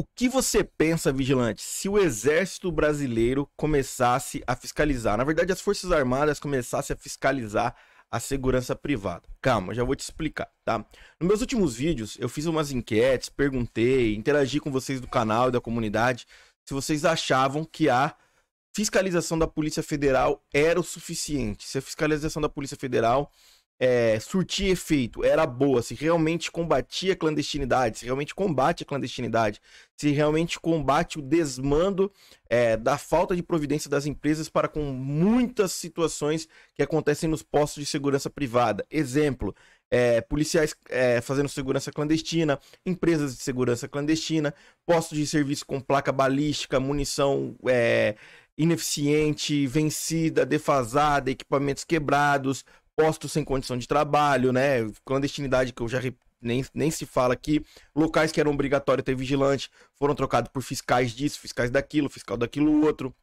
O que você pensa, vigilante, se o exército brasileiro começasse a fiscalizar? Na verdade, as Forças Armadas começassem a fiscalizar a segurança privada. Calma, já vou te explicar, tá? Nos meus últimos vídeos, eu fiz umas enquetes, perguntei, interagi com vocês do canal e da comunidade se vocês achavam que a fiscalização da Polícia Federal era o suficiente. Se a fiscalização da Polícia Federal é, surtia efeito, era boa, se realmente combatia a clandestinidade, se realmente combate a clandestinidade, se realmente combate o desmando é, da falta de providência das empresas para com muitas situações que acontecem nos postos de segurança privada. Exemplo, é, policiais é, fazendo segurança clandestina, empresas de segurança clandestina, postos de serviço com placa balística, munição é, ineficiente, vencida, defasada, equipamentos quebrados, postos sem condição de trabalho, né? Clandestinidade que eu já nem, nem se fala aqui. Locais que eram obrigatório ter vigilante foram trocados por fiscais disso, fiscais daquilo, fiscal daquilo outro.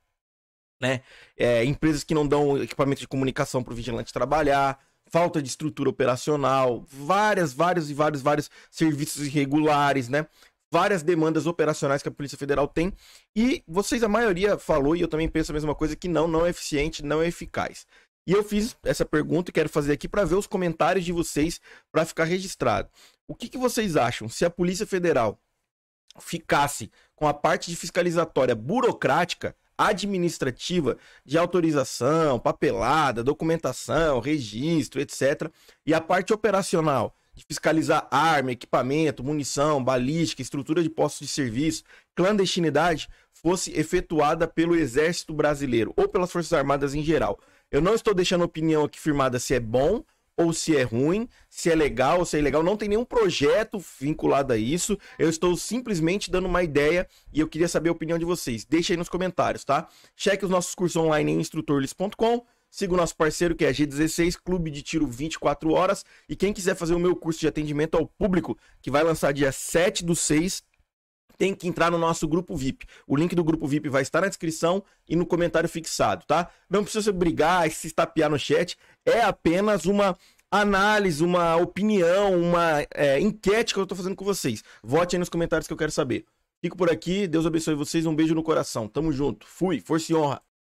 Né? É, empresas que não dão equipamento de comunicação para o vigilante trabalhar, falta de estrutura operacional, várias, vários e vários, vários serviços irregulares, né? Várias demandas operacionais que a Polícia Federal tem. E vocês, a maioria, falou, e eu também penso a mesma coisa, que não, não é eficiente, não é eficaz. E eu fiz essa pergunta e quero fazer aqui para ver os comentários de vocês para ficar registrado. O que, que vocês acham se a Polícia Federal ficasse com a parte de fiscalizatória burocrática, administrativa, de autorização, papelada, documentação, registro, etc., e a parte operacional, de fiscalizar arma, equipamento, munição, balística, estrutura de postos de serviço, clandestinidade, fosse efetuada pelo Exército Brasileiro ou pelas Forças Armadas em geral. Eu não estou deixando opinião aqui firmada se é bom ou se é ruim, se é legal ou se é ilegal. Não tem nenhum projeto vinculado a isso. Eu estou simplesmente dando uma ideia e eu queria saber a opinião de vocês. Deixa aí nos comentários, tá? Cheque os nossos cursos online em instrutorlis.com. Siga o nosso parceiro que é a G16, Clube de Tiro 24 Horas. E quem quiser fazer o meu curso de atendimento ao público, que vai lançar dia 7 do 6, tem que entrar no nosso grupo VIP. O link do grupo VIP vai estar na descrição e no comentário fixado, tá? Não precisa brigar e se estapear no chat, é apenas uma análise, uma opinião, uma é, enquete que eu tô fazendo com vocês. Vote aí nos comentários que eu quero saber. Fico por aqui, Deus abençoe vocês, um beijo no coração. Tamo junto. Fui, força e honra.